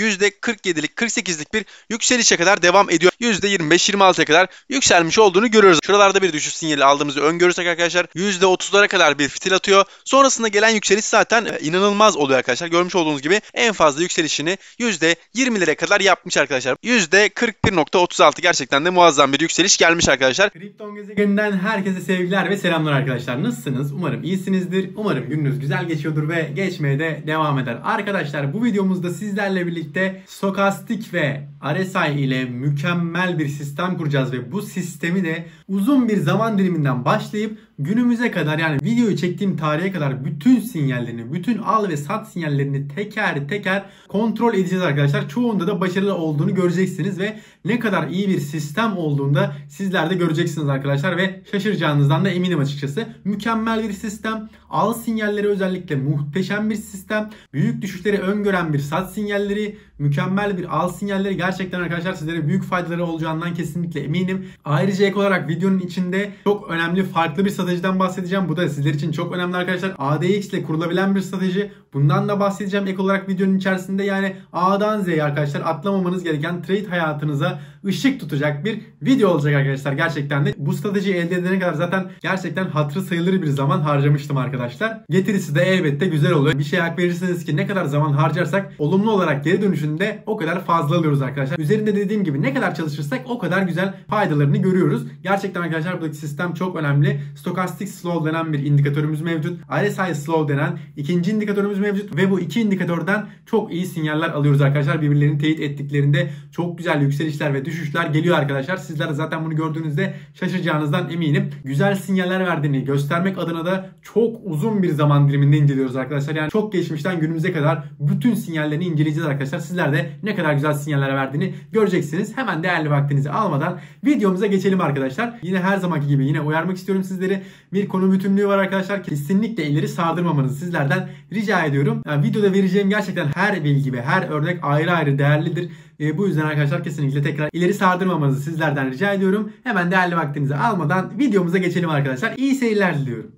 %47'lik 48'lik bir yükselişe kadar devam ediyor. %25-26'ya kadar yükselmiş olduğunu görüyoruz. Şuralarda bir düşüş sinyali aldığımızı öngörürsek arkadaşlar %30'lara kadar bir fitil atıyor. Sonrasında gelen yükseliş zaten e, inanılmaz oluyor arkadaşlar. Görmüş olduğunuz gibi en fazla yükselişini %20'lere kadar yapmış arkadaşlar. %41.36 gerçekten de muazzam bir yükseliş gelmiş arkadaşlar. Kripton gezegeninden herkese sevgiler ve selamlar arkadaşlar. Nasılsınız? Umarım iyisinizdir. Umarım gününüz güzel geçiyordur ve geçmeye de devam eder. Arkadaşlar bu videomuzda sizlerle birlikte birlikte stokastik ve RSI ile mükemmel bir sistem kuracağız ve bu sistemi de uzun bir zaman diliminden başlayıp günümüze kadar yani videoyu çektiğim tarihe kadar bütün sinyallerini, bütün al ve sat sinyallerini teker teker kontrol edeceğiz arkadaşlar. Çoğunda da başarılı olduğunu göreceksiniz ve ne kadar iyi bir sistem olduğunda sizler de göreceksiniz arkadaşlar ve şaşıracağınızdan da eminim açıkçası. Mükemmel bir sistem, al sinyalleri özellikle muhteşem bir sistem, büyük düşüşleri öngören bir sat sinyalleri, mükemmel bir al sinyalleri gerçekten arkadaşlar sizlere büyük faydaları olacağından kesinlikle eminim. Ayrıca ek olarak videonun içinde çok önemli farklı bir stratejiden bahsedeceğim. Bu da sizler için çok önemli arkadaşlar. ADX ile kurulabilen bir strateji. Bundan da bahsedeceğim ek olarak videonun içerisinde yani A'dan Z'ye arkadaşlar atlamamanız gereken trade hayatınıza ışık tutacak bir video olacak arkadaşlar gerçekten de. Bu stratejiyi elde edene kadar zaten gerçekten hatırı sayılır bir zaman harcamıştım arkadaşlar. Getirisi de elbette güzel oluyor. Bir şey hak verirsiniz ki ne kadar zaman harcarsak olumlu olarak geri dönüşünde o kadar fazla alıyoruz arkadaşlar. Üzerinde dediğim gibi ne kadar çalışırsak o kadar güzel faydalarını görüyoruz. Gerçekten arkadaşlar buradaki sistem çok önemli. Stokastik slow denen bir indikatörümüz mevcut. RSI slow denen ikinci indikatörümüz mevcut ve bu iki indikatörden çok iyi sinyaller alıyoruz arkadaşlar. Birbirlerini teyit ettiklerinde çok güzel yükselişler ve düşüşler geliyor arkadaşlar. Sizler de zaten bunu gördüğünüzde şaşıracağınızdan eminim. Güzel sinyaller verdiğini göstermek adına da çok uzun bir zaman diliminde inceliyoruz arkadaşlar. Yani çok geçmişten günümüze kadar bütün sinyallerini inceleyeceğiz arkadaşlar. Sizler de ne kadar güzel sinyaller verdiğini göreceksiniz. Hemen değerli vaktinizi almadan videomuza geçelim arkadaşlar. Yine her zamanki gibi yine uyarmak istiyorum sizleri. Bir konu bütünlüğü var arkadaşlar. Kesinlikle ileri sardırmamanızı sizlerden rica ediyorum ediyorum. Yani videoda vereceğim gerçekten her bilgi ve her örnek ayrı ayrı değerlidir. E, bu yüzden arkadaşlar kesinlikle tekrar ileri sardırmamanızı sizlerden rica ediyorum. Hemen değerli vaktinizi almadan videomuza geçelim arkadaşlar. İyi seyirler diliyorum.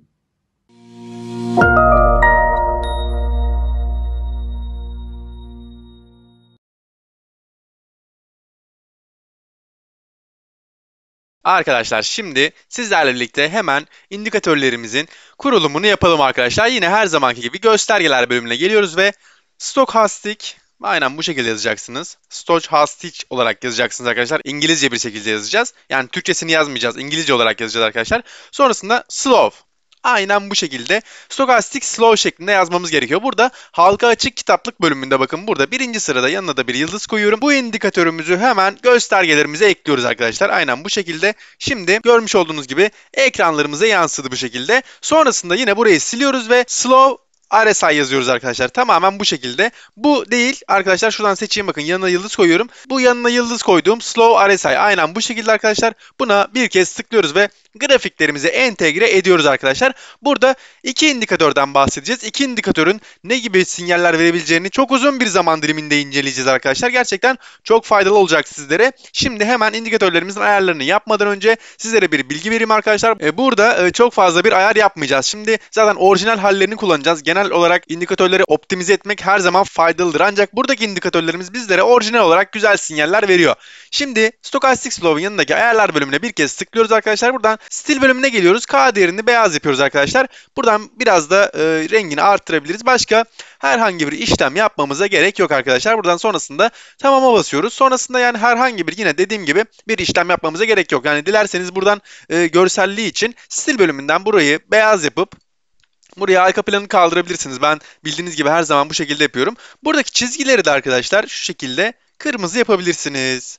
Arkadaşlar şimdi sizlerle birlikte hemen indikatörlerimizin kurulumunu yapalım arkadaşlar. Yine her zamanki gibi göstergeler bölümüne geliyoruz ve Stochastic aynen bu şekilde yazacaksınız. Stochastic olarak yazacaksınız arkadaşlar. İngilizce bir şekilde yazacağız. Yani Türkçesini yazmayacağız. İngilizce olarak yazacağız arkadaşlar. Sonrasında slow Aynen bu şekilde stokastik slow şeklinde yazmamız gerekiyor. Burada halka açık kitaplık bölümünde bakın burada birinci sırada yanına da bir yıldız koyuyorum. Bu indikatörümüzü hemen göstergelerimize ekliyoruz arkadaşlar. Aynen bu şekilde. Şimdi görmüş olduğunuz gibi ekranlarımıza yansıdı bu şekilde. Sonrasında yine burayı siliyoruz ve slow RSI yazıyoruz arkadaşlar. Tamamen bu şekilde. Bu değil. Arkadaşlar şuradan seçeyim bakın. Yanına yıldız koyuyorum. Bu yanına yıldız koyduğum slow RSI. Aynen bu şekilde arkadaşlar. Buna bir kez tıklıyoruz ve grafiklerimize entegre ediyoruz arkadaşlar. Burada iki indikatörden bahsedeceğiz. İki indikatörün ne gibi sinyaller verebileceğini çok uzun bir zaman diliminde inceleyeceğiz arkadaşlar. Gerçekten çok faydalı olacak sizlere. Şimdi hemen indikatörlerimizin ayarlarını yapmadan önce sizlere bir bilgi vereyim arkadaşlar. E, burada e, çok fazla bir ayar yapmayacağız. Şimdi zaten orijinal hallerini kullanacağız. Genel genel olarak indikatörleri optimize etmek her zaman faydalıdır. Ancak buradaki indikatörlerimiz bizlere orijinal olarak güzel sinyaller veriyor. Şimdi Stochastic Slow'un yanındaki ayarlar bölümüne bir kez tıklıyoruz arkadaşlar. Buradan stil bölümüne geliyoruz. K değerini beyaz yapıyoruz arkadaşlar. Buradan biraz da e, rengini arttırabiliriz. Başka herhangi bir işlem yapmamıza gerek yok arkadaşlar. Buradan sonrasında tamama basıyoruz. Sonrasında yani herhangi bir yine dediğim gibi bir işlem yapmamıza gerek yok. Yani dilerseniz buradan e, görselliği için stil bölümünden burayı beyaz yapıp Buraya arka planı kaldırabilirsiniz. Ben bildiğiniz gibi her zaman bu şekilde yapıyorum. Buradaki çizgileri de arkadaşlar şu şekilde kırmızı yapabilirsiniz.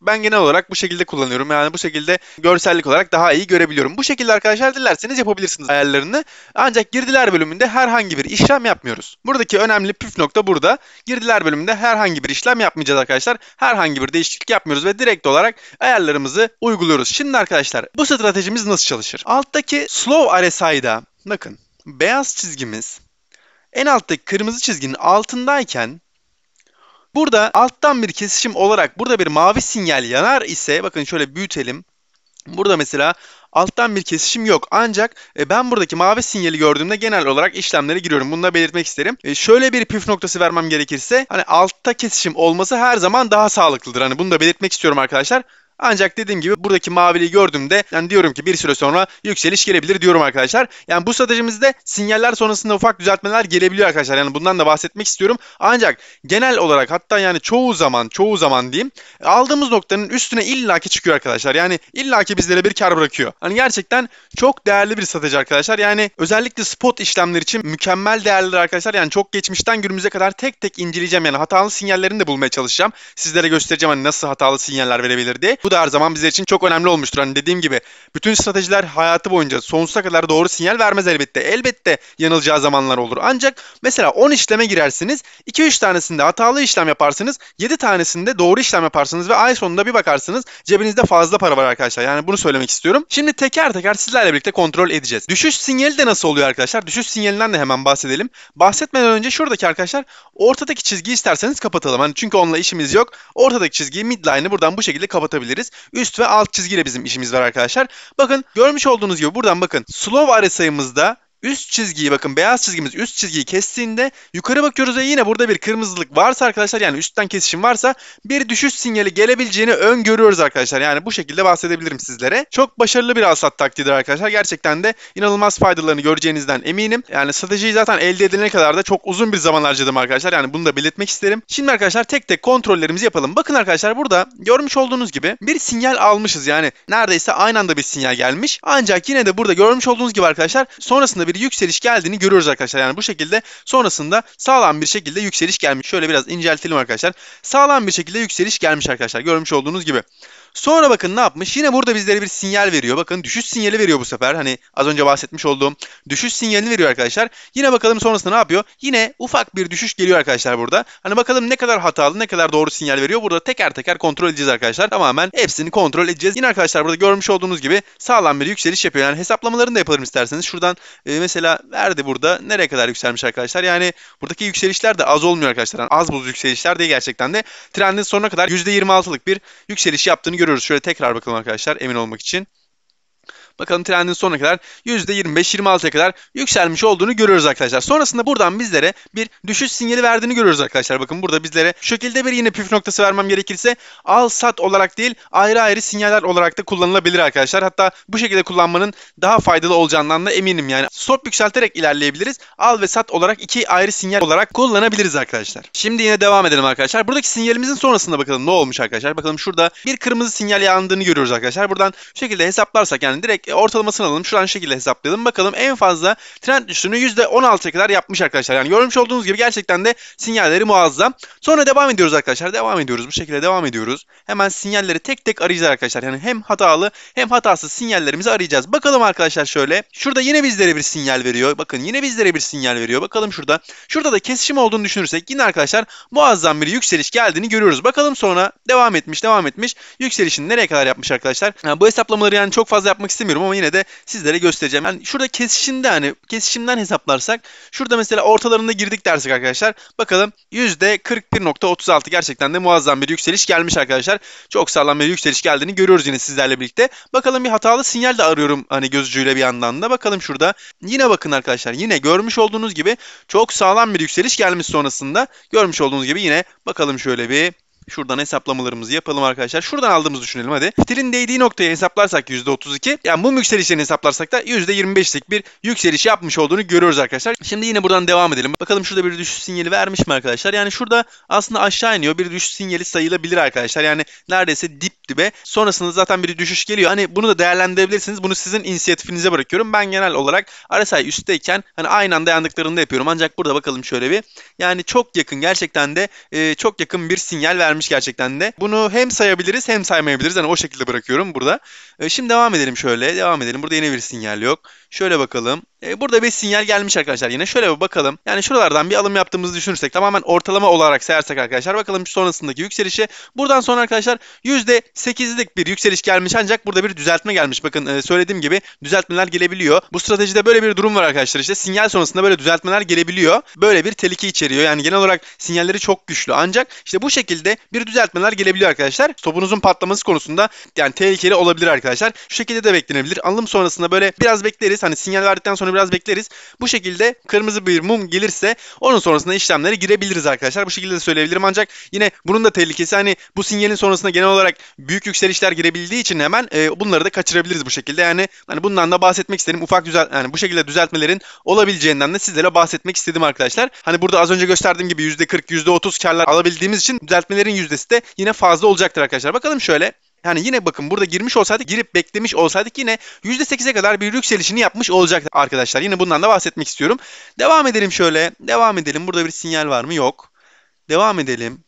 Ben genel olarak bu şekilde kullanıyorum. Yani bu şekilde görsellik olarak daha iyi görebiliyorum. Bu şekilde arkadaşlar dilerseniz yapabilirsiniz ayarlarını. Ancak girdiler bölümünde herhangi bir işlem yapmıyoruz. Buradaki önemli püf nokta burada. Girdiler bölümünde herhangi bir işlem yapmayacağız arkadaşlar. Herhangi bir değişiklik yapmıyoruz ve direkt olarak ayarlarımızı uyguluyoruz. Şimdi arkadaşlar bu stratejimiz nasıl çalışır? Alttaki slow RSI'da Bakın beyaz çizgimiz en alttaki kırmızı çizginin altındayken burada alttan bir kesişim olarak burada bir mavi sinyal yanar ise bakın şöyle büyütelim. Burada mesela alttan bir kesişim yok. Ancak e, ben buradaki mavi sinyali gördüğümde genel olarak işlemlere giriyorum. Bunu da belirtmek isterim. E, şöyle bir püf noktası vermem gerekirse hani altta kesişim olması her zaman daha sağlıklıdır. Hani bunu da belirtmek istiyorum arkadaşlar. Ancak dediğim gibi buradaki maviliği gördüğümde yani diyorum ki bir süre sonra yükseliş gelebilir diyorum arkadaşlar. Yani bu stratejimizde sinyaller sonrasında ufak düzeltmeler gelebiliyor arkadaşlar. Yani bundan da bahsetmek istiyorum. Ancak genel olarak hatta yani çoğu zaman çoğu zaman diyeyim aldığımız noktanın üstüne illaki çıkıyor arkadaşlar. Yani illaki bizlere bir kar bırakıyor. Hani gerçekten çok değerli bir strateji arkadaşlar. Yani özellikle spot işlemler için mükemmel değerlidir arkadaşlar. Yani çok geçmişten günümüze kadar tek tek inceleyeceğim. Yani hatalı sinyallerini de bulmaya çalışacağım. Sizlere göstereceğim hani nasıl hatalı sinyaller verebilir diye. Bu da her zaman bizler için çok önemli olmuştur. Hani dediğim gibi bütün stratejiler hayatı boyunca sonsuza kadar doğru sinyal vermez elbette. Elbette yanılacağı zamanlar olur. Ancak mesela 10 işleme girersiniz. 2-3 tanesinde hatalı işlem yaparsınız. 7 tanesinde doğru işlem yaparsınız ve ay sonunda bir bakarsınız cebinizde fazla para var arkadaşlar. Yani bunu söylemek istiyorum. Şimdi teker teker sizlerle birlikte kontrol edeceğiz. Düşüş sinyali de nasıl oluyor arkadaşlar? Düşüş sinyalinden de hemen bahsedelim. Bahsetmeden önce şuradaki arkadaşlar ortadaki çizgi isterseniz kapatalım. Hani çünkü onunla işimiz yok. Ortadaki çizgiyi midline'ı buradan bu şekilde kapatabiliriz diyebiliriz. Üst ve alt çizgiyle bizim işimiz var arkadaşlar. Bakın görmüş olduğunuz gibi buradan bakın slow sayımızda üst çizgiyi bakın beyaz çizgimiz üst çizgiyi kestiğinde yukarı bakıyoruz ve yine burada bir kırmızılık varsa arkadaşlar yani üstten kesişim varsa bir düşüş sinyali gelebileceğini öngörüyoruz arkadaşlar. Yani bu şekilde bahsedebilirim sizlere. Çok başarılı bir alsat taktiğidir arkadaşlar. Gerçekten de inanılmaz faydalarını göreceğinizden eminim. Yani stratejiyi zaten elde edilene kadar da çok uzun bir zaman harcadım arkadaşlar. Yani bunu da belirtmek isterim. Şimdi arkadaşlar tek tek kontrollerimizi yapalım. Bakın arkadaşlar burada görmüş olduğunuz gibi bir sinyal almışız. Yani neredeyse aynı anda bir sinyal gelmiş. Ancak yine de burada görmüş olduğunuz gibi arkadaşlar sonrasında bir bir yükseliş geldiğini görüyoruz arkadaşlar. Yani bu şekilde sonrasında sağlam bir şekilde yükseliş gelmiş. Şöyle biraz inceltelim arkadaşlar. Sağlam bir şekilde yükseliş gelmiş arkadaşlar. Görmüş olduğunuz gibi. Sonra bakın ne yapmış? Yine burada bizlere bir sinyal veriyor. Bakın düşüş sinyali veriyor bu sefer. Hani az önce bahsetmiş olduğum düşüş sinyalini veriyor arkadaşlar. Yine bakalım sonrasında ne yapıyor? Yine ufak bir düşüş geliyor arkadaşlar burada. Hani bakalım ne kadar hatalı, ne kadar doğru sinyal veriyor. Burada teker teker kontrol edeceğiz arkadaşlar. Tamamen hepsini kontrol edeceğiz. Yine arkadaşlar burada görmüş olduğunuz gibi sağlam bir yükseliş yapıyor. Yani hesaplamalarını da yapalım isterseniz. Şuradan e, mesela verdi burada nereye kadar yükselmiş arkadaşlar. Yani buradaki yükselişler de az olmuyor arkadaşlar. Yani az buz yükselişler değil gerçekten de. Trendin sonuna kadar %26'lık bir yükseliş yaptığını görüyoruz. Şöyle tekrar bakalım arkadaşlar emin olmak için. Bakalım trendin sonuna kadar %25-26'ya kadar yükselmiş olduğunu görüyoruz arkadaşlar. Sonrasında buradan bizlere bir düşüş sinyali verdiğini görüyoruz arkadaşlar. Bakın burada bizlere şekilde bir yine püf noktası vermem gerekirse al sat olarak değil ayrı ayrı sinyaller olarak da kullanılabilir arkadaşlar. Hatta bu şekilde kullanmanın daha faydalı olacağından da eminim yani. Stop yükselterek ilerleyebiliriz. Al ve sat olarak iki ayrı sinyal olarak kullanabiliriz arkadaşlar. Şimdi yine devam edelim arkadaşlar. Buradaki sinyalimizin sonrasında bakalım ne olmuş arkadaşlar. Bakalım şurada bir kırmızı sinyal yandığını görüyoruz arkadaşlar. Buradan şu şekilde hesaplarsak yani direkt e, ortalamasını alalım. Şuradan şekilde hesaplayalım. Bakalım en fazla trend düşüşünü %16'ya kadar yapmış arkadaşlar. Yani görmüş olduğunuz gibi gerçekten de sinyalleri muazzam. Sonra devam ediyoruz arkadaşlar. Devam ediyoruz. Bu şekilde devam ediyoruz. Hemen sinyalleri tek tek arayacağız arkadaşlar. Yani hem hatalı hem hatasız sinyallerimizi arayacağız. Bakalım arkadaşlar şöyle. Şurada yine bizlere bir sinyal veriyor. Bakın yine bizlere bir sinyal veriyor. Bakalım şurada. Şurada da kesişim olduğunu düşünürsek yine arkadaşlar muazzam bir yükseliş geldiğini görüyoruz. Bakalım sonra devam etmiş devam etmiş. Yükselişini nereye kadar yapmış arkadaşlar? Yani bu hesaplamaları yani çok fazla yapmak istemiyorum istemiyorum ama yine de sizlere göstereceğim. Yani şurada kesişinde hani kesişimden hesaplarsak şurada mesela ortalarında girdik dersek arkadaşlar bakalım %41.36 gerçekten de muazzam bir yükseliş gelmiş arkadaşlar. Çok sağlam bir yükseliş geldiğini görüyoruz yine sizlerle birlikte. Bakalım bir hatalı sinyal de arıyorum hani gözücüyle bir yandan da. Bakalım şurada yine bakın arkadaşlar yine görmüş olduğunuz gibi çok sağlam bir yükseliş gelmiş sonrasında. Görmüş olduğunuz gibi yine bakalım şöyle bir Şuradan hesaplamalarımızı yapalım arkadaşlar. Şuradan aldığımızı düşünelim hadi. Fitilin değdiği noktayı hesaplarsak %32. Yani bu yükselişlerini hesaplarsak da %25'lik bir yükseliş yapmış olduğunu görüyoruz arkadaşlar. Şimdi yine buradan devam edelim. Bakalım şurada bir düşüş sinyali vermiş mi arkadaşlar? Yani şurada aslında aşağı iniyor. Bir düşüş sinyali sayılabilir arkadaşlar. Yani neredeyse dip dibe. Sonrasında zaten bir düşüş geliyor. Hani bunu da değerlendirebilirsiniz. Bunu sizin inisiyatifinize bırakıyorum. Ben genel olarak RSI üstteyken hani aynı anda yandıklarını da yapıyorum. Ancak burada bakalım şöyle bir. Yani çok yakın gerçekten de e, çok yakın bir sinyal vermiş vermiş gerçekten de. Bunu hem sayabiliriz hem saymayabiliriz. Hani o şekilde bırakıyorum burada. Ee, şimdi devam edelim şöyle. Devam edelim. Burada yine bir sinyal yok. Şöyle bakalım. E, burada bir sinyal gelmiş arkadaşlar yine. Şöyle bir bakalım. Yani şuralardan bir alım yaptığımızı düşünürsek tamamen ortalama olarak sayarsak arkadaşlar bakalım sonrasındaki yükselişe. Buradan sonra arkadaşlar %8'lik bir yükseliş gelmiş ancak burada bir düzeltme gelmiş. Bakın e, söylediğim gibi düzeltmeler gelebiliyor. Bu stratejide böyle bir durum var arkadaşlar. İşte sinyal sonrasında böyle düzeltmeler gelebiliyor. Böyle bir tehlike içeriyor. Yani genel olarak sinyalleri çok güçlü. Ancak işte bu şekilde bir düzeltmeler gelebiliyor arkadaşlar. Stopunuzun patlaması konusunda yani tehlikeli olabilir arkadaşlar. Şu şekilde de beklenebilir. Alım sonrasında böyle biraz bekleriz. Hani sinyal verdikten sonra çıkmasını biraz bekleriz. Bu şekilde kırmızı bir mum gelirse onun sonrasında işlemlere girebiliriz arkadaşlar. Bu şekilde de söyleyebilirim ancak yine bunun da tehlikesi hani bu sinyalin sonrasında genel olarak büyük yükselişler girebildiği için hemen e, bunları da kaçırabiliriz bu şekilde. Yani hani bundan da bahsetmek istedim. Ufak düzel yani bu şekilde düzeltmelerin olabileceğinden de sizlere bahsetmek istedim arkadaşlar. Hani burada az önce gösterdiğim gibi %40 %30 karlar alabildiğimiz için düzeltmelerin yüzdesi de yine fazla olacaktır arkadaşlar. Bakalım şöyle yani yine bakın burada girmiş olsaydık, girip beklemiş olsaydık yine %8'e kadar bir yükselişini yapmış olacaktı arkadaşlar. Yine bundan da bahsetmek istiyorum. Devam edelim şöyle. Devam edelim. Burada bir sinyal var mı? Yok. Devam edelim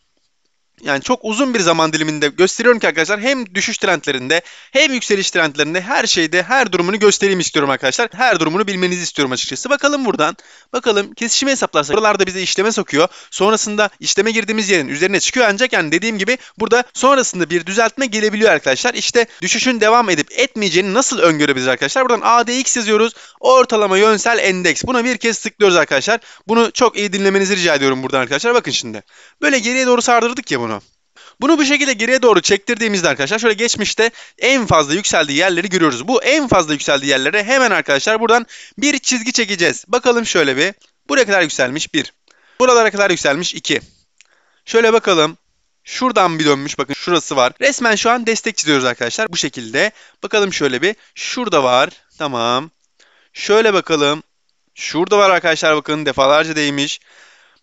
yani çok uzun bir zaman diliminde gösteriyorum ki arkadaşlar hem düşüş trendlerinde hem yükseliş trendlerinde her şeyde her durumunu göstereyim istiyorum arkadaşlar. Her durumunu bilmenizi istiyorum açıkçası. Bakalım buradan. Bakalım kesişimi hesaplarsak buralarda bize işleme sokuyor. Sonrasında işleme girdiğimiz yerin üzerine çıkıyor ancak yani dediğim gibi burada sonrasında bir düzeltme gelebiliyor arkadaşlar. İşte düşüşün devam edip etmeyeceğini nasıl öngörebiliriz arkadaşlar? Buradan ADX yazıyoruz. Ortalama yönsel endeks. Buna bir kez tıklıyoruz arkadaşlar. Bunu çok iyi dinlemenizi rica ediyorum buradan arkadaşlar. Bakın şimdi. Böyle geriye doğru sardırdık ya bunu. Bunu bu şekilde geriye doğru çektirdiğimizde arkadaşlar şöyle geçmişte en fazla yükseldiği yerleri görüyoruz. Bu en fazla yükseldiği yerlere hemen arkadaşlar buradan bir çizgi çekeceğiz. Bakalım şöyle bir. Buraya kadar yükselmiş 1. Buralara kadar yükselmiş 2. Şöyle bakalım. Şuradan bir dönmüş bakın şurası var. Resmen şu an destek çiziyoruz arkadaşlar bu şekilde. Bakalım şöyle bir. Şurada var. Tamam. Şöyle bakalım. Şurada var arkadaşlar bakın defalarca değmiş.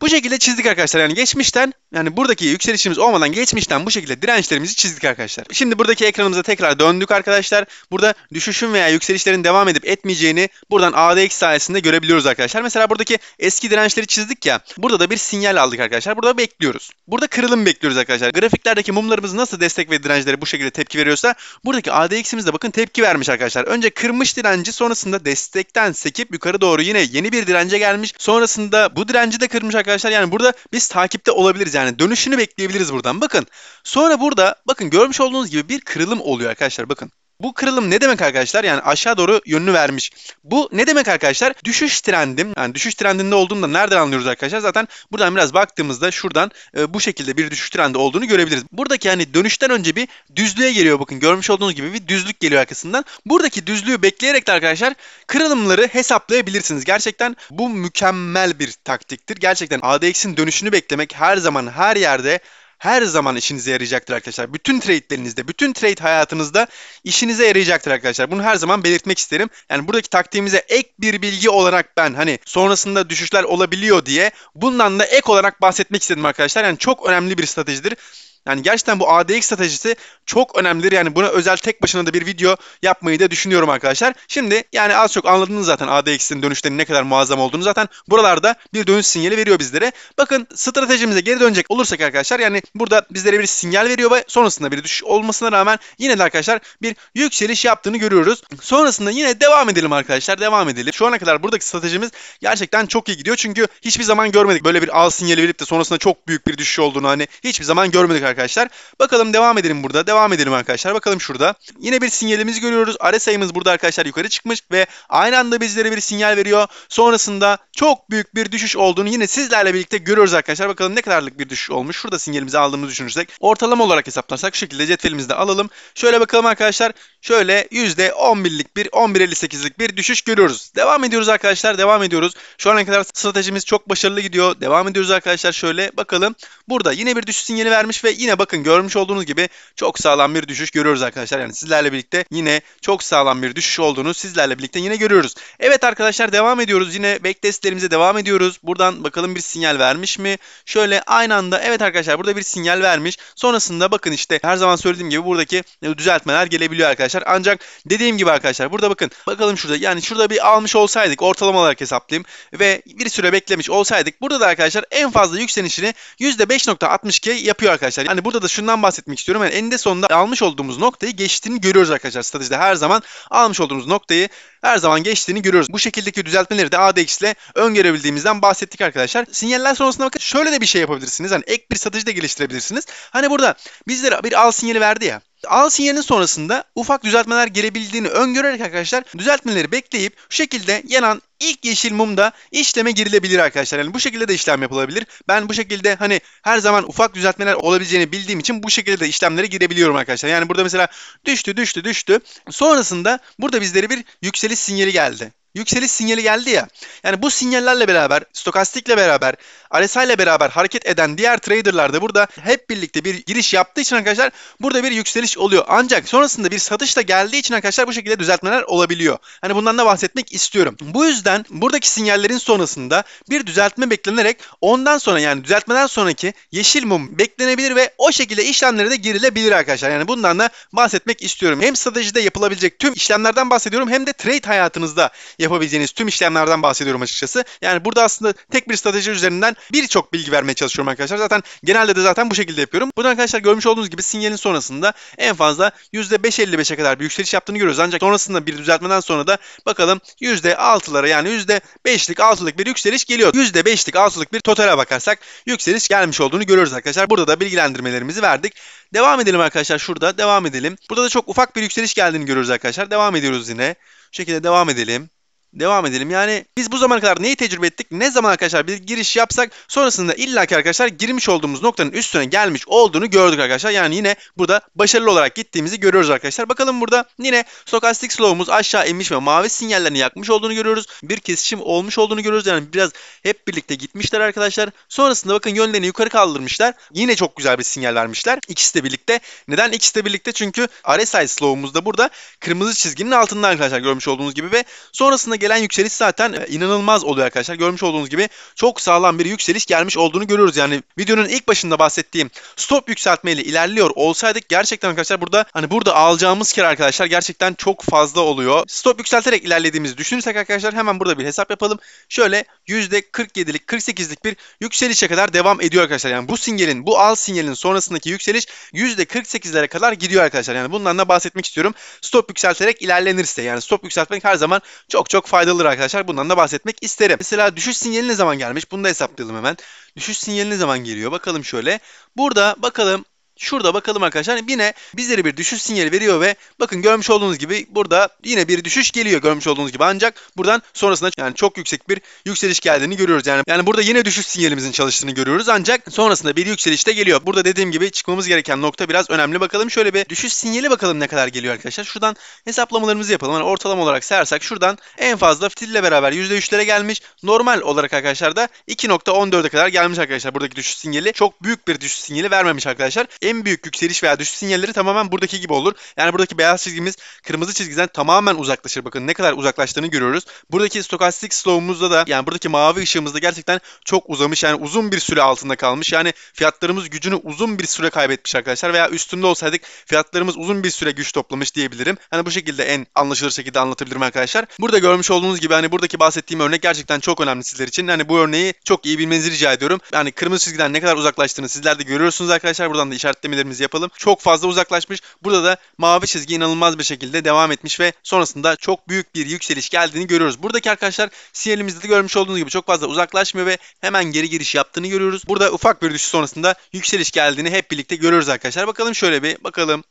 Bu şekilde çizdik arkadaşlar. Yani geçmişten yani buradaki yükselişimiz olmadan geçmişten bu şekilde dirençlerimizi çizdik arkadaşlar. Şimdi buradaki ekranımıza tekrar döndük arkadaşlar. Burada düşüşün veya yükselişlerin devam edip etmeyeceğini buradan ADX sayesinde görebiliyoruz arkadaşlar. Mesela buradaki eski dirençleri çizdik ya. Burada da bir sinyal aldık arkadaşlar. Burada bekliyoruz. Burada kırılım bekliyoruz arkadaşlar. Grafiklerdeki mumlarımız nasıl destek ve dirençleri bu şekilde tepki veriyorsa buradaki ADX'imiz de bakın tepki vermiş arkadaşlar. Önce kırmış direnci sonrasında destekten sekip yukarı doğru yine yeni bir dirence gelmiş. Sonrasında bu direnci de kırmış arkadaşlar. Yani burada biz takipte olabiliriz. Yani yani dönüşünü bekleyebiliriz buradan. Bakın sonra burada bakın görmüş olduğunuz gibi bir kırılım oluyor arkadaşlar bakın. Bu kırılım ne demek arkadaşlar? Yani aşağı doğru yönünü vermiş. Bu ne demek arkadaşlar? Düşüş trendim. Yani düşüş trendinde olduğunda nereden anlıyoruz arkadaşlar? Zaten buradan biraz baktığımızda şuradan e, bu şekilde bir düşüş trendi olduğunu görebiliriz. Buradaki yani dönüşten önce bir düzlüğe geliyor bakın. Görmüş olduğunuz gibi bir düzlük geliyor arkasından. Buradaki düzlüğü bekleyerek de arkadaşlar kırılımları hesaplayabilirsiniz. Gerçekten bu mükemmel bir taktiktir. Gerçekten ADX'in dönüşünü beklemek her zaman her yerde her zaman işinize yarayacaktır arkadaşlar. Bütün trade'lerinizde, bütün trade hayatınızda işinize yarayacaktır arkadaşlar. Bunu her zaman belirtmek isterim. Yani buradaki taktiğimize ek bir bilgi olarak ben hani sonrasında düşüşler olabiliyor diye bundan da ek olarak bahsetmek istedim arkadaşlar. Yani çok önemli bir stratejidir. Yani gerçekten bu ADX stratejisi çok önemlidir. Yani buna özel tek başına da bir video yapmayı da düşünüyorum arkadaşlar. Şimdi yani az çok anladınız zaten ADX'in dönüşlerinin ne kadar muazzam olduğunu zaten buralarda bir dönüş sinyali veriyor bizlere. Bakın stratejimize geri dönecek olursak arkadaşlar yani burada bizlere bir sinyal veriyor ve sonrasında bir düşüş olmasına rağmen yine de arkadaşlar bir yükseliş yaptığını görüyoruz. Sonrasında yine devam edelim arkadaşlar devam edelim. Şu ana kadar buradaki stratejimiz gerçekten çok iyi gidiyor. Çünkü hiçbir zaman görmedik böyle bir al sinyali verip de sonrasında çok büyük bir düşüş olduğunu hani hiçbir zaman görmedik arkadaşlar arkadaşlar. Bakalım devam edelim burada. Devam edelim arkadaşlar. Bakalım şurada. Yine bir sinyalimizi görüyoruz. Ara sayımız burada arkadaşlar yukarı çıkmış ve aynı anda bizlere bir sinyal veriyor. Sonrasında çok büyük bir düşüş olduğunu yine sizlerle birlikte görüyoruz arkadaşlar. Bakalım ne kadarlık bir düşüş olmuş. Şurada sinyalimizi aldığımızı düşünürsek ortalama olarak hesaplarsak şu şekilde de alalım. Şöyle bakalım arkadaşlar şöyle %11'lik bir 11.58'lik bir düşüş görüyoruz. Devam ediyoruz arkadaşlar devam ediyoruz. Şu ana kadar stratejimiz çok başarılı gidiyor. Devam ediyoruz arkadaşlar şöyle bakalım. Burada yine bir düşüş sinyali vermiş ve yine bakın görmüş olduğunuz gibi çok sağlam bir düşüş görüyoruz arkadaşlar. Yani sizlerle birlikte yine çok sağlam bir düşüş olduğunu sizlerle birlikte yine görüyoruz. Evet arkadaşlar devam ediyoruz. Yine backtestlerimize devam ediyoruz. Buradan bakalım bir sinyal vermiş mi? Şöyle aynı anda evet arkadaşlar burada bir sinyal vermiş. Sonrasında bakın işte her zaman söylediğim gibi buradaki düzeltmeler gelebiliyor arkadaşlar arkadaşlar. Ancak dediğim gibi arkadaşlar burada bakın. Bakalım şurada yani şurada bir almış olsaydık ortalama olarak hesaplayayım ve bir süre beklemiş olsaydık burada da arkadaşlar en fazla yükselişini %5.62 yapıyor arkadaşlar. Yani burada da şundan bahsetmek istiyorum. Yani eninde sonunda almış olduğumuz noktayı geçtiğini görüyoruz arkadaşlar stratejide her zaman almış olduğumuz noktayı her zaman geçtiğini görüyoruz. Bu şekildeki düzeltmeleri de ADX ile öngörebildiğimizden bahsettik arkadaşlar. Sinyaller sonrasında bakın şöyle de bir şey yapabilirsiniz. Hani ek bir satıcı da geliştirebilirsiniz. Hani burada bizlere bir al sinyali verdi ya. Al sinyalinin sonrasında ufak düzeltmeler gelebildiğini öngörerek arkadaşlar düzeltmeleri bekleyip şu şekilde yanan ilk yeşil mumda işleme girilebilir arkadaşlar. Yani bu şekilde de işlem yapılabilir. Ben bu şekilde hani her zaman ufak düzeltmeler olabileceğini bildiğim için bu şekilde de işlemlere girebiliyorum arkadaşlar. Yani burada mesela düştü düştü düştü. Sonrasında burada bizlere bir yükseliş sinyali geldi yükseliş sinyali geldi ya. Yani bu sinyallerle beraber, stokastikle beraber, RSI ile beraber hareket eden diğer traderlar da burada hep birlikte bir giriş yaptığı için arkadaşlar burada bir yükseliş oluyor. Ancak sonrasında bir satış da geldiği için arkadaşlar bu şekilde düzeltmeler olabiliyor. Hani bundan da bahsetmek istiyorum. Bu yüzden buradaki sinyallerin sonrasında bir düzeltme beklenerek ondan sonra yani düzeltmeden sonraki yeşil mum beklenebilir ve o şekilde işlemlere de girilebilir arkadaşlar. Yani bundan da bahsetmek istiyorum. Hem stratejide yapılabilecek tüm işlemlerden bahsediyorum hem de trade hayatınızda yapabileceğiniz tüm işlemlerden bahsediyorum açıkçası. Yani burada aslında tek bir strateji üzerinden birçok bilgi vermeye çalışıyorum arkadaşlar. Zaten genelde de zaten bu şekilde yapıyorum. Burada arkadaşlar görmüş olduğunuz gibi sinyalin sonrasında en fazla %5.55'e kadar bir yükseliş yaptığını görüyoruz. Ancak sonrasında bir düzeltmeden sonra da bakalım %6'lara yani %5'lik 6'lık bir yükseliş geliyor. %5'lik 6'lık bir totale bakarsak yükseliş gelmiş olduğunu görüyoruz arkadaşlar. Burada da bilgilendirmelerimizi verdik. Devam edelim arkadaşlar şurada devam edelim. Burada da çok ufak bir yükseliş geldiğini görüyoruz arkadaşlar. Devam ediyoruz yine. Şu şekilde devam edelim. Devam edelim. Yani biz bu zamana kadar neyi tecrübe ettik? Ne zaman arkadaşlar bir giriş yapsak sonrasında illaki arkadaşlar girmiş olduğumuz noktanın üstüne gelmiş olduğunu gördük arkadaşlar. Yani yine burada başarılı olarak gittiğimizi görüyoruz arkadaşlar. Bakalım burada yine stokastik slow'umuz aşağı inmiş ve mavi sinyallerini yakmış olduğunu görüyoruz. Bir kesişim olmuş olduğunu görüyoruz. Yani biraz hep birlikte gitmişler arkadaşlar. Sonrasında bakın yönlerini yukarı kaldırmışlar. Yine çok güzel bir sinyal vermişler. İkisi de birlikte. Neden ikisi de birlikte? Çünkü RSI slow'umuz da burada kırmızı çizginin altında arkadaşlar görmüş olduğunuz gibi ve sonrasında gelen yükseliş zaten e, inanılmaz oluyor arkadaşlar. Görmüş olduğunuz gibi çok sağlam bir yükseliş gelmiş olduğunu görüyoruz. Yani videonun ilk başında bahsettiğim stop yükseltmeyle ilerliyor olsaydık gerçekten arkadaşlar burada hani burada alacağımız kere arkadaşlar gerçekten çok fazla oluyor. Stop yükselterek ilerlediğimizi düşünürsek arkadaşlar hemen burada bir hesap yapalım. Şöyle %47'lik 48'lik bir yükselişe kadar devam ediyor arkadaşlar. Yani bu sinyalin bu al sinyalin sonrasındaki yükseliş %48'lere kadar gidiyor arkadaşlar. Yani bundan da bahsetmek istiyorum. Stop yükselterek ilerlenirse yani stop yükseltmek her zaman çok çok faydalıdır arkadaşlar. Bundan da bahsetmek isterim. Mesela düşüş sinyali ne zaman gelmiş? Bunu da hesaplayalım hemen. Düşüş sinyali ne zaman geliyor? Bakalım şöyle. Burada bakalım Şurada bakalım arkadaşlar hani yine bizlere bir düşüş sinyali veriyor ve bakın görmüş olduğunuz gibi burada yine bir düşüş geliyor görmüş olduğunuz gibi ancak buradan sonrasında yani çok yüksek bir yükseliş geldiğini görüyoruz. Yani yani burada yine düşüş sinyalimizin çalıştığını görüyoruz ancak sonrasında bir yükseliş de geliyor. Burada dediğim gibi çıkmamız gereken nokta biraz önemli. Bakalım şöyle bir düşüş sinyali bakalım ne kadar geliyor arkadaşlar. Şuradan hesaplamalarımızı yapalım. Yani ortalama olarak sayarsak şuradan en fazla fitille beraber %3'lere gelmiş. Normal olarak arkadaşlar da 2.14'e kadar gelmiş arkadaşlar. Buradaki düşüş sinyali çok büyük bir düşüş sinyali vermemiş arkadaşlar en büyük yükseliş veya düşüş sinyalleri tamamen buradaki gibi olur. Yani buradaki beyaz çizgimiz kırmızı çizgiden tamamen uzaklaşır. Bakın ne kadar uzaklaştığını görüyoruz. Buradaki stokastik slow'umuzda da yani buradaki mavi ışığımızda gerçekten çok uzamış. Yani uzun bir süre altında kalmış. Yani fiyatlarımız gücünü uzun bir süre kaybetmiş arkadaşlar veya üstünde olsaydık fiyatlarımız uzun bir süre güç toplamış diyebilirim. Hani bu şekilde en anlaşılır şekilde anlatabilirim arkadaşlar. Burada görmüş olduğunuz gibi hani buradaki bahsettiğim örnek gerçekten çok önemli sizler için. Hani bu örneği çok iyi bilmenizi rica ediyorum. Yani kırmızı çizgiden ne kadar uzaklaştığını sizler de görüyorsunuz arkadaşlar. Buradan da işaret işaretlemelerimizi yapalım. Çok fazla uzaklaşmış. Burada da mavi çizgi inanılmaz bir şekilde devam etmiş ve sonrasında çok büyük bir yükseliş geldiğini görüyoruz. Buradaki arkadaşlar siyalimizde de görmüş olduğunuz gibi çok fazla uzaklaşmıyor ve hemen geri giriş yaptığını görüyoruz. Burada ufak bir düşüş sonrasında yükseliş geldiğini hep birlikte görüyoruz arkadaşlar. Bakalım şöyle bir bakalım.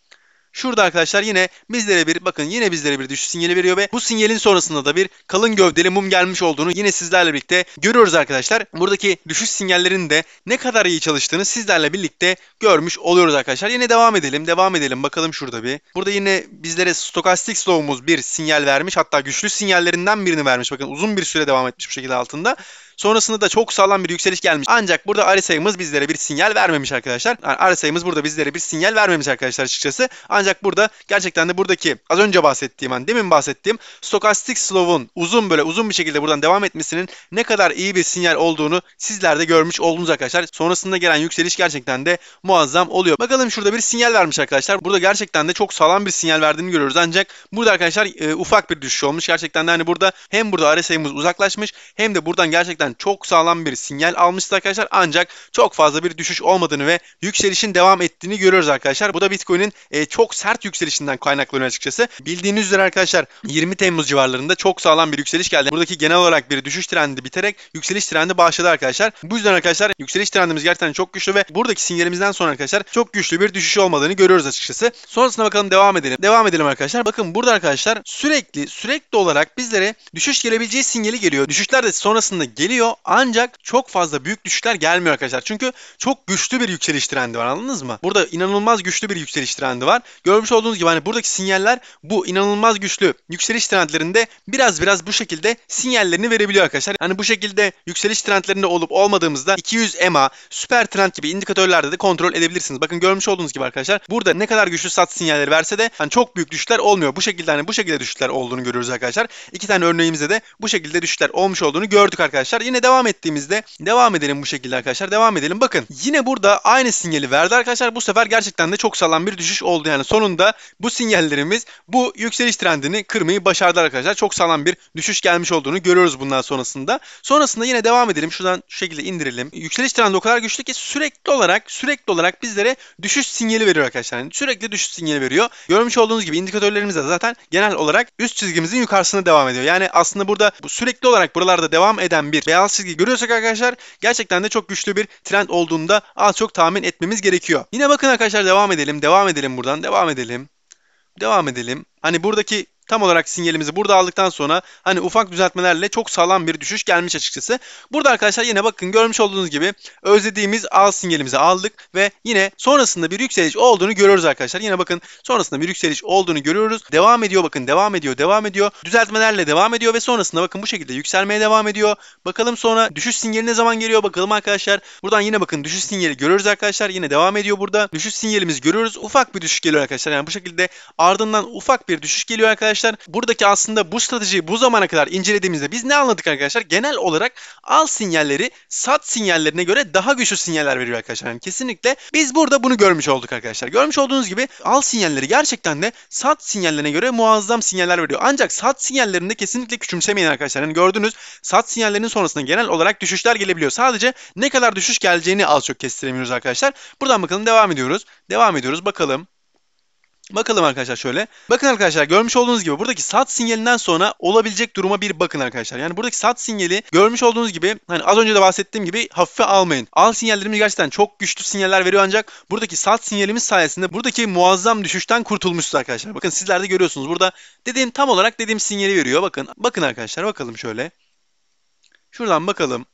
Şurada arkadaşlar yine bizlere bir bakın yine bizlere bir düşüş sinyali veriyor ve bu sinyalin sonrasında da bir kalın gövdeli mum gelmiş olduğunu yine sizlerle birlikte görüyoruz arkadaşlar. Buradaki düşüş sinyallerinin de ne kadar iyi çalıştığını sizlerle birlikte görmüş oluyoruz arkadaşlar. Yine devam edelim devam edelim bakalım şurada bir. Burada yine bizlere stokastik slow'umuz bir sinyal vermiş hatta güçlü sinyallerinden birini vermiş. Bakın uzun bir süre devam etmiş bu şekilde altında. Sonrasında da çok sağlam bir yükseliş gelmiş. Ancak burada RSI'ımız bizlere bir sinyal vermemiş arkadaşlar. Yani RSI'ımız burada bizlere bir sinyal vermemiş arkadaşlar açıkçası. Ancak burada gerçekten de buradaki az önce bahsettiğim hani demin bahsettiğim stokastik slow'un uzun böyle uzun bir şekilde buradan devam etmesinin ne kadar iyi bir sinyal olduğunu sizler de görmüş oldunuz arkadaşlar. Sonrasında gelen yükseliş gerçekten de muazzam oluyor. Bakalım şurada bir sinyal vermiş arkadaşlar. Burada gerçekten de çok sağlam bir sinyal verdiğini görüyoruz. Ancak burada arkadaşlar e, ufak bir düşüş olmuş. Gerçekten de hani burada hem burada RSI'miz uzaklaşmış hem de buradan gerçekten Bitcoin'den çok sağlam bir sinyal almıştı arkadaşlar. Ancak çok fazla bir düşüş olmadığını ve yükselişin devam ettiğini görüyoruz arkadaşlar. Bu da Bitcoin'in e, çok sert yükselişinden kaynaklanıyor açıkçası. Bildiğiniz üzere arkadaşlar 20 Temmuz civarlarında çok sağlam bir yükseliş geldi. Buradaki genel olarak bir düşüş trendi biterek yükseliş trendi başladı arkadaşlar. Bu yüzden arkadaşlar yükseliş trendimiz gerçekten çok güçlü ve buradaki sinyalimizden sonra arkadaşlar çok güçlü bir düşüş olmadığını görüyoruz açıkçası. Sonrasında bakalım devam edelim. Devam edelim arkadaşlar. Bakın burada arkadaşlar sürekli sürekli olarak bizlere düşüş gelebileceği sinyali geliyor. Düşüşler de sonrasında geliyor geliyor ancak çok fazla büyük düşüşler gelmiyor arkadaşlar. Çünkü çok güçlü bir yükseliş trendi var anladınız mı? Burada inanılmaz güçlü bir yükseliş trendi var. Görmüş olduğunuz gibi hani buradaki sinyaller bu inanılmaz güçlü yükseliş trendlerinde biraz biraz bu şekilde sinyallerini verebiliyor arkadaşlar. Hani bu şekilde yükseliş trendlerinde olup olmadığımızda 200 EMA, süper trend gibi indikatörlerde de kontrol edebilirsiniz. Bakın görmüş olduğunuz gibi arkadaşlar burada ne kadar güçlü sat sinyalleri verse de hani çok büyük düşüşler olmuyor. Bu şekilde hani bu şekilde düşüşler olduğunu görüyoruz arkadaşlar. İki tane örneğimizde de bu şekilde düşüşler olmuş olduğunu gördük arkadaşlar yine devam ettiğimizde devam edelim bu şekilde arkadaşlar. Devam edelim. Bakın yine burada aynı sinyali verdi arkadaşlar. Bu sefer gerçekten de çok sağlam bir düşüş oldu. Yani sonunda bu sinyallerimiz bu yükseliş trendini kırmayı başardı arkadaşlar. Çok sağlam bir düşüş gelmiş olduğunu görüyoruz bundan sonrasında. Sonrasında yine devam edelim. Şuradan şu şekilde indirelim. Yükseliş trendi o kadar güçlü ki sürekli olarak sürekli olarak bizlere düşüş sinyali veriyor arkadaşlar. Yani sürekli düşüş sinyali veriyor. Görmüş olduğunuz gibi indikatörlerimiz de zaten genel olarak üst çizgimizin yukarısına devam ediyor. Yani aslında burada bu sürekli olarak buralarda devam eden bir beyaz çizgi görüyorsak arkadaşlar gerçekten de çok güçlü bir trend olduğunda az çok tahmin etmemiz gerekiyor. Yine bakın arkadaşlar devam edelim. Devam edelim buradan. Devam edelim. Devam edelim. Hani buradaki tam olarak sinyalimizi burada aldıktan sonra hani ufak düzeltmelerle çok sağlam bir düşüş gelmiş açıkçası. Burada arkadaşlar yine bakın görmüş olduğunuz gibi özlediğimiz al sinyalimizi aldık ve yine sonrasında bir yükseliş olduğunu görüyoruz arkadaşlar. Yine bakın sonrasında bir yükseliş olduğunu görüyoruz. Devam ediyor bakın devam ediyor devam ediyor. Düzeltmelerle devam ediyor ve sonrasında bakın bu şekilde yükselmeye devam ediyor. Bakalım sonra düşüş sinyali ne zaman geliyor bakalım arkadaşlar. Buradan yine bakın düşüş sinyali görüyoruz arkadaşlar. Yine devam ediyor burada. Düşüş sinyalimizi görüyoruz. Ufak bir düşüş geliyor arkadaşlar. Yani bu şekilde ardından ufak bir düşüş geliyor arkadaşlar vermişler. Buradaki aslında bu stratejiyi bu zamana kadar incelediğimizde biz ne anladık arkadaşlar? Genel olarak al sinyalleri sat sinyallerine göre daha güçlü sinyaller veriyor arkadaşlar. Yani kesinlikle biz burada bunu görmüş olduk arkadaşlar. Görmüş olduğunuz gibi al sinyalleri gerçekten de sat sinyallerine göre muazzam sinyaller veriyor. Ancak sat sinyallerinde kesinlikle küçümsemeyin arkadaşlar. Yani gördünüz sat sinyallerinin sonrasında genel olarak düşüşler gelebiliyor. Sadece ne kadar düşüş geleceğini az çok kestiremiyoruz arkadaşlar. Buradan bakalım devam ediyoruz. Devam ediyoruz bakalım. Bakalım arkadaşlar şöyle. Bakın arkadaşlar görmüş olduğunuz gibi buradaki sat sinyalinden sonra olabilecek duruma bir bakın arkadaşlar. Yani buradaki sat sinyali görmüş olduğunuz gibi hani az önce de bahsettiğim gibi hafife almayın. Al sinyallerimiz gerçekten çok güçlü sinyaller veriyor ancak buradaki sat sinyalimiz sayesinde buradaki muazzam düşüşten kurtulmuşuz arkadaşlar. Bakın sizler de görüyorsunuz burada dediğim tam olarak dediğim sinyali veriyor. Bakın bakın arkadaşlar bakalım şöyle. Şuradan bakalım.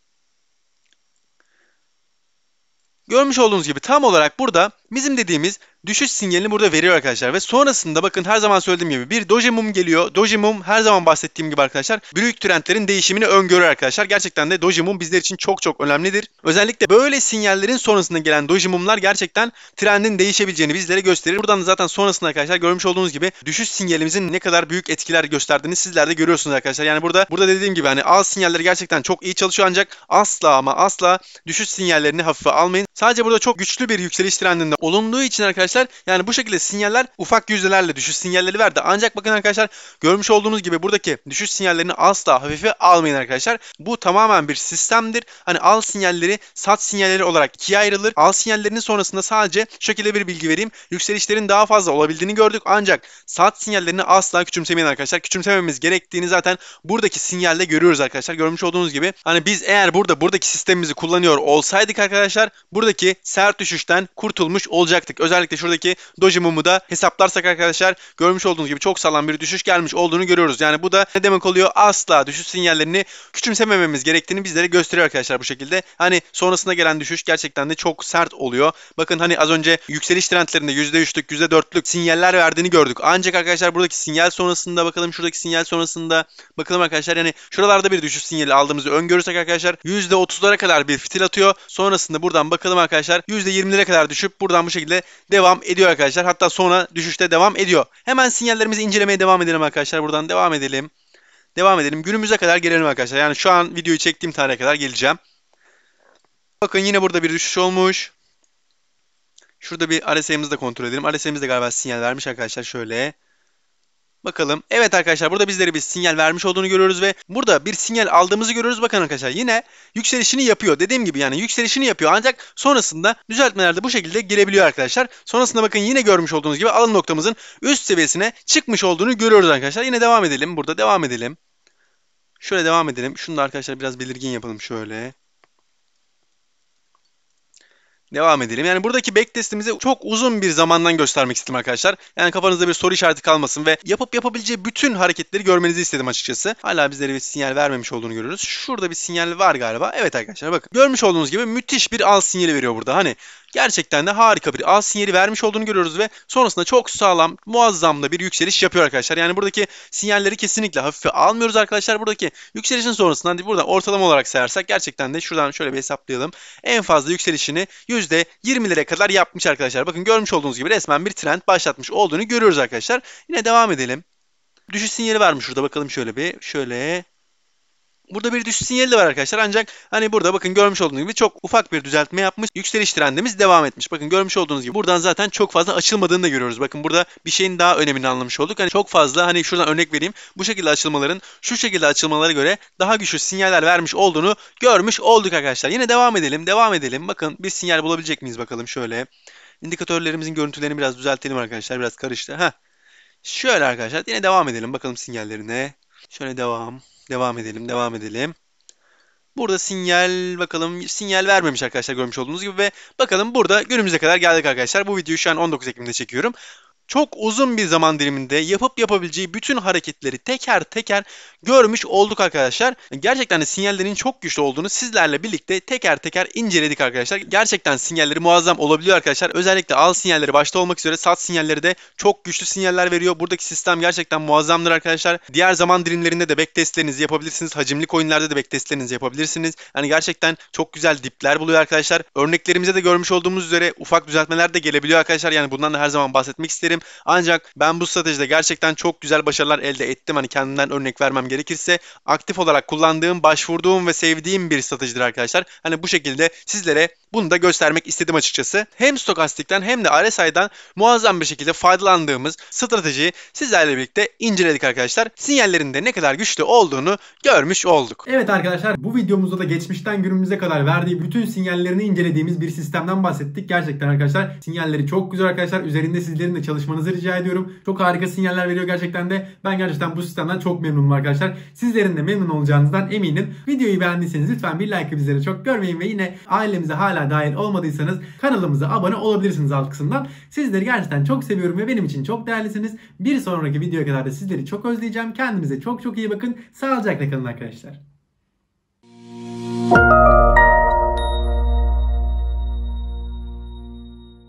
Görmüş olduğunuz gibi tam olarak burada bizim dediğimiz düşüş sinyalini burada veriyor arkadaşlar. Ve sonrasında bakın her zaman söylediğim gibi bir doji mum geliyor. Doji mum her zaman bahsettiğim gibi arkadaşlar büyük trendlerin değişimini öngörür arkadaşlar. Gerçekten de doji mum bizler için çok çok önemlidir. Özellikle böyle sinyallerin sonrasında gelen doji mumlar gerçekten trendin değişebileceğini bizlere gösterir. Buradan da zaten sonrasında arkadaşlar görmüş olduğunuz gibi düşüş sinyalimizin ne kadar büyük etkiler gösterdiğini sizler de görüyorsunuz arkadaşlar. Yani burada burada dediğim gibi hani al sinyalleri gerçekten çok iyi çalışıyor ancak asla ama asla düşüş sinyallerini hafife almayın. Sadece burada çok güçlü bir yükseliş trendinde olunduğu için arkadaşlar arkadaşlar. Yani bu şekilde sinyaller ufak yüzdelerle düşüş sinyalleri verdi. Ancak bakın arkadaşlar görmüş olduğunuz gibi buradaki düşüş sinyallerini asla hafife almayın arkadaşlar. Bu tamamen bir sistemdir. Hani al sinyalleri sat sinyalleri olarak ikiye ayrılır. Al sinyallerinin sonrasında sadece şekilde bir bilgi vereyim. Yükselişlerin daha fazla olabildiğini gördük. Ancak sat sinyallerini asla küçümsemeyin arkadaşlar. Küçümsememiz gerektiğini zaten buradaki sinyalde görüyoruz arkadaşlar. Görmüş olduğunuz gibi hani biz eğer burada buradaki sistemimizi kullanıyor olsaydık arkadaşlar buradaki sert düşüşten kurtulmuş olacaktık. Özellikle özellikle şuradaki Doji Mum'u da hesaplarsak arkadaşlar görmüş olduğunuz gibi çok sağlam bir düşüş gelmiş olduğunu görüyoruz. Yani bu da ne demek oluyor? Asla düşüş sinyallerini küçümsemememiz gerektiğini bizlere gösteriyor arkadaşlar bu şekilde. Hani sonrasında gelen düşüş gerçekten de çok sert oluyor. Bakın hani az önce yükseliş trendlerinde %3'lük %4'lük sinyaller verdiğini gördük. Ancak arkadaşlar buradaki sinyal sonrasında bakalım şuradaki sinyal sonrasında bakalım arkadaşlar yani şuralarda bir düşüş sinyali aldığımızı öngörürsek arkadaşlar %30'lara kadar bir fitil atıyor. Sonrasında buradan bakalım arkadaşlar %20'lere kadar düşüp buradan bu şekilde devam devam ediyor arkadaşlar. Hatta sonra düşüşte devam ediyor. Hemen sinyallerimizi incelemeye devam edelim arkadaşlar. Buradan devam edelim. Devam edelim. Günümüze kadar gelelim arkadaşlar. Yani şu an videoyu çektiğim tarihe kadar geleceğim. Bakın yine burada bir düşüş olmuş. Şurada bir RSI'mizi de kontrol edelim. RSI'miz de galiba sinyal vermiş arkadaşlar. Şöyle. Bakalım. Evet arkadaşlar burada bizlere bir sinyal vermiş olduğunu görüyoruz ve burada bir sinyal aldığımızı görüyoruz. Bakın arkadaşlar yine yükselişini yapıyor. Dediğim gibi yani yükselişini yapıyor. Ancak sonrasında düzeltmelerde bu şekilde gelebiliyor arkadaşlar. Sonrasında bakın yine görmüş olduğunuz gibi alım noktamızın üst seviyesine çıkmış olduğunu görüyoruz arkadaşlar. Yine devam edelim. Burada devam edelim. Şöyle devam edelim. Şunu da arkadaşlar biraz belirgin yapalım şöyle. Devam edelim. Yani buradaki backtestimizi çok uzun bir zamandan göstermek istedim arkadaşlar. Yani kafanızda bir soru işareti kalmasın ve yapıp yapabileceği bütün hareketleri görmenizi istedim açıkçası. Hala bizlere bir sinyal vermemiş olduğunu görüyoruz. Şurada bir sinyal var galiba. Evet arkadaşlar bakın. Görmüş olduğunuz gibi müthiş bir al sinyali veriyor burada. Hani Gerçekten de harika bir A sinyali vermiş olduğunu görüyoruz ve sonrasında çok sağlam, muazzam da bir yükseliş yapıyor arkadaşlar. Yani buradaki sinyalleri kesinlikle hafife almıyoruz arkadaşlar. Buradaki yükselişin sonrasından, hani buradan ortalama olarak sayarsak gerçekten de şuradan şöyle bir hesaplayalım. En fazla yükselişini %20'lere kadar yapmış arkadaşlar. Bakın görmüş olduğunuz gibi resmen bir trend başlatmış olduğunu görüyoruz arkadaşlar. Yine devam edelim. Düşüş sinyali vermiş şurada bakalım şöyle bir. Şöyle Burada bir düşüş sinyali var arkadaşlar ancak hani burada bakın görmüş olduğunuz gibi çok ufak bir düzeltme yapmış. Yükseliş trendimiz devam etmiş. Bakın görmüş olduğunuz gibi buradan zaten çok fazla açılmadığını da görüyoruz. Bakın burada bir şeyin daha önemini anlamış olduk. Hani çok fazla hani şuradan örnek vereyim. Bu şekilde açılmaların şu şekilde açılmalara göre daha güçlü sinyaller vermiş olduğunu görmüş olduk arkadaşlar. Yine devam edelim devam edelim. Bakın bir sinyal bulabilecek miyiz bakalım şöyle. İndikatörlerimizin görüntülerini biraz düzeltelim arkadaşlar. Biraz karıştı. Heh. Şöyle arkadaşlar yine devam edelim bakalım sinyallerine. Şöyle devam. Devam edelim, devam edelim. Burada sinyal bakalım sinyal vermemiş arkadaşlar görmüş olduğunuz gibi ve bakalım burada günümüze kadar geldik arkadaşlar. Bu videoyu şu an 19 Ekim'de çekiyorum çok uzun bir zaman diliminde yapıp yapabileceği bütün hareketleri teker teker görmüş olduk arkadaşlar. Gerçekten de sinyallerin çok güçlü olduğunu sizlerle birlikte teker teker inceledik arkadaşlar. Gerçekten sinyalleri muazzam olabiliyor arkadaşlar. Özellikle al sinyalleri başta olmak üzere sat sinyalleri de çok güçlü sinyaller veriyor. Buradaki sistem gerçekten muazzamdır arkadaşlar. Diğer zaman dilimlerinde de backtestlerinizi yapabilirsiniz. Hacimli coinlerde de backtestlerinizi yapabilirsiniz. Yani gerçekten çok güzel dipler buluyor arkadaşlar. Örneklerimize de görmüş olduğumuz üzere ufak düzeltmeler de gelebiliyor arkadaşlar. Yani bundan da her zaman bahsetmek isterim isterim. Ancak ben bu stratejide gerçekten çok güzel başarılar elde ettim. Hani kendimden örnek vermem gerekirse aktif olarak kullandığım, başvurduğum ve sevdiğim bir stratejidir arkadaşlar. Hani bu şekilde sizlere bunu da göstermek istedim açıkçası. Hem stokastikten hem de RSI'dan muazzam bir şekilde faydalandığımız stratejiyi sizlerle birlikte inceledik arkadaşlar. Sinyallerin de ne kadar güçlü olduğunu görmüş olduk. Evet arkadaşlar bu videomuzda da geçmişten günümüze kadar verdiği bütün sinyallerini incelediğimiz bir sistemden bahsettik. Gerçekten arkadaşlar sinyalleri çok güzel arkadaşlar. Üzerinde sizlerin de çalışmanızı rica ediyorum. Çok harika sinyaller veriyor gerçekten de. Ben gerçekten bu sistemden çok memnunum arkadaşlar. Sizlerin de memnun olacağınızdan eminim. Videoyu beğendiyseniz lütfen bir like bizlere çok görmeyin ve yine ailemize hala hala dahil olmadıysanız kanalımıza abone olabilirsiniz alt kısımdan. Sizleri gerçekten çok seviyorum ve benim için çok değerlisiniz. Bir sonraki videoya kadar da sizleri çok özleyeceğim. Kendinize çok çok iyi bakın. Sağlıcakla kalın arkadaşlar. Thank you